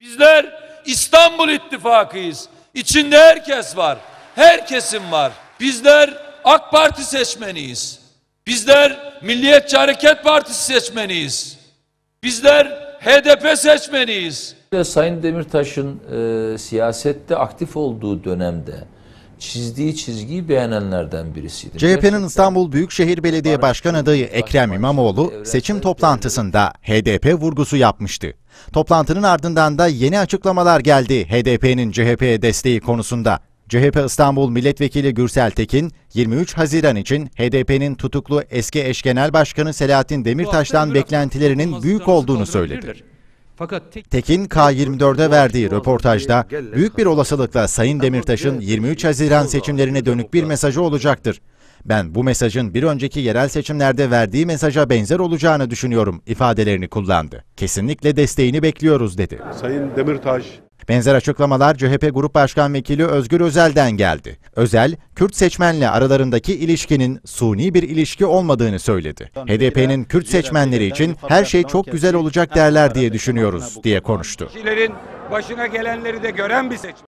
Bizler İstanbul İttifakıyız. İçinde herkes var. Herkesin var. Bizler AK Parti seçmeniyiz. Bizler Milliyetçi Hareket Partisi seçmeniyiz. Bizler HDP seçmeniyiz. Sayın Demirtaş'ın e, siyasette aktif olduğu dönemde çizdiği çizgiyi beğenenlerden birisiydi. CHP'nin İstanbul Büyükşehir Belediye Başkan adayı Ekrem İmamoğlu seçim toplantısında HDP vurgusu yapmıştı. Toplantının ardından da yeni açıklamalar geldi HDP'nin CHP'ye desteği konusunda. CHP İstanbul Milletvekili Gürsel Tekin, 23 Haziran için HDP'nin tutuklu eski eş genel başkanı Selahattin Demirtaş'tan beklentilerinin büyük olduğunu söyledi. Fakat tek... Tekin şey K24'e verdiği röportajda büyük bir olasılıkla Sayın Demirtaş'ın 23 Haziran şey seçimlerine dönük bir mesajı olacaktır. Ben bu mesajın bir önceki yerel seçimlerde verdiği mesaja benzer olacağını düşünüyorum ifadelerini kullandı. Kesinlikle desteğini bekliyoruz dedi. Sayın Demirtaş Benzer açıklamalar CHP Grup Başkan Vekili Özgür Özel'den geldi. Özel, Kürt seçmenle aralarındaki ilişkinin suni bir ilişki olmadığını söyledi. HDP'nin Kürt seçmenleri için her şey çok güzel olacak derler diye düşünüyoruz diye konuştu. başına gelenleri de gören bir seçmen.